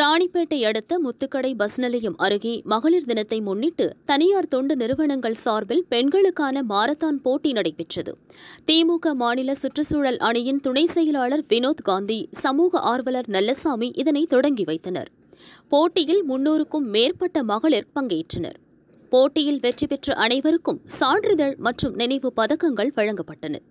ராணிப்பேட்டை அடுத்த முத்துக்கடை பஸ் நிலையம் அருகே மகளிர் தினத்தை முன்னிட்டு தனியார் தொண்டு நிறுவனங்கள் சார்பில் பெண்களுக்கான மாரத்தான் போட்டி நடைபெற்றது திமுக மாநில சுற்றுச்சூழல் அணியின் துணை செயலாளர் வினோத் காந்தி சமூக ஆர்வலர் நல்லசாமி இதனை தொடங்கி வைத்தனர் போட்டியில் முன்னூறுக்கும் மேற்பட்ட மகளிர் பங்கேற்றனர் போட்டியில் வெற்றி பெற்ற அனைவருக்கும் சான்றிதழ் மற்றும் நினைவு பதக்கங்கள் வழங்கப்பட்டன